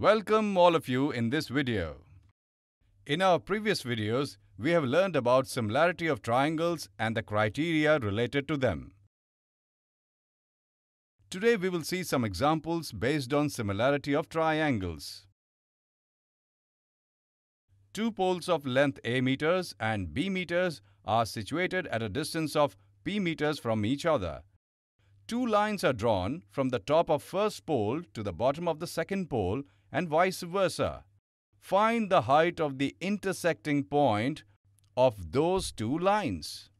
Welcome all of you in this video. In our previous videos, we have learned about similarity of triangles and the criteria related to them. Today we will see some examples based on similarity of triangles. Two poles of length A meters and B meters are situated at a distance of P meters from each other. Two lines are drawn from the top of first pole to the bottom of the second pole and vice versa. Find the height of the intersecting point of those two lines.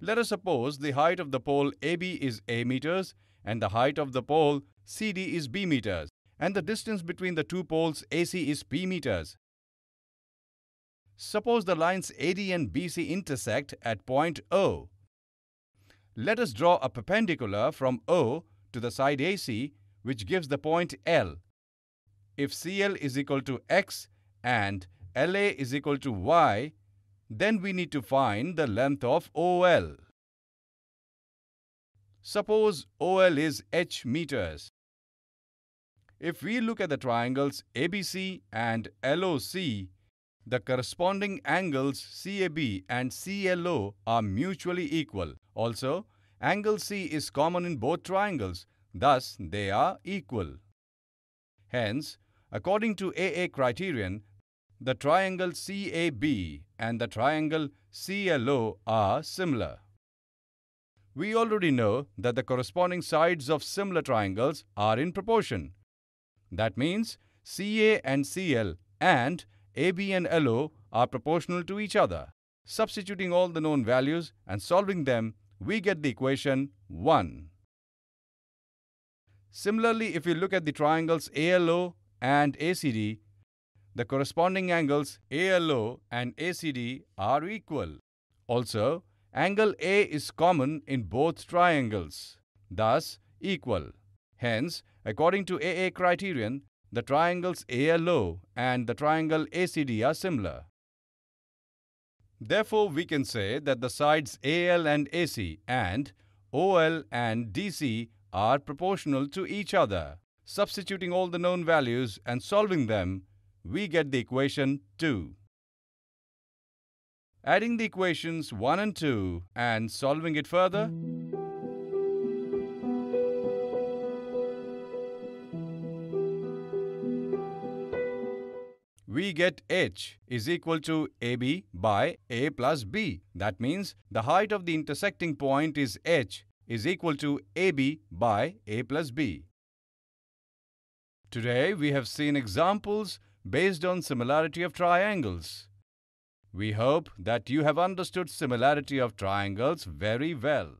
Let us suppose the height of the pole AB is A meters and the height of the pole CD is B meters and the distance between the two poles AC is P meters. Suppose the lines AD and BC intersect at point O. Let us draw a perpendicular from O to the side AC which gives the point L if CL is equal to X and LA is equal to Y, then we need to find the length of OL. Suppose OL is h meters. If we look at the triangles ABC and LOC, the corresponding angles CAB and CLO are mutually equal. Also, angle C is common in both triangles, thus they are equal. Hence, According to AA criterion, the triangle CAB and the triangle CLO are similar. We already know that the corresponding sides of similar triangles are in proportion. That means CA and CL and AB and LO are proportional to each other. Substituting all the known values and solving them, we get the equation 1. Similarly, if you look at the triangles ALO, and ACD, the corresponding angles ALO and ACD are equal. Also, angle A is common in both triangles, thus equal. Hence, according to AA criterion, the triangles ALO and the triangle ACD are similar. Therefore, we can say that the sides AL and AC and OL and DC are proportional to each other. Substituting all the known values and solving them, we get the equation 2. Adding the equations 1 and 2 and solving it further, we get h is equal to ab by a plus b. That means the height of the intersecting point is h is equal to ab by a plus b. Today we have seen examples based on similarity of triangles. We hope that you have understood similarity of triangles very well.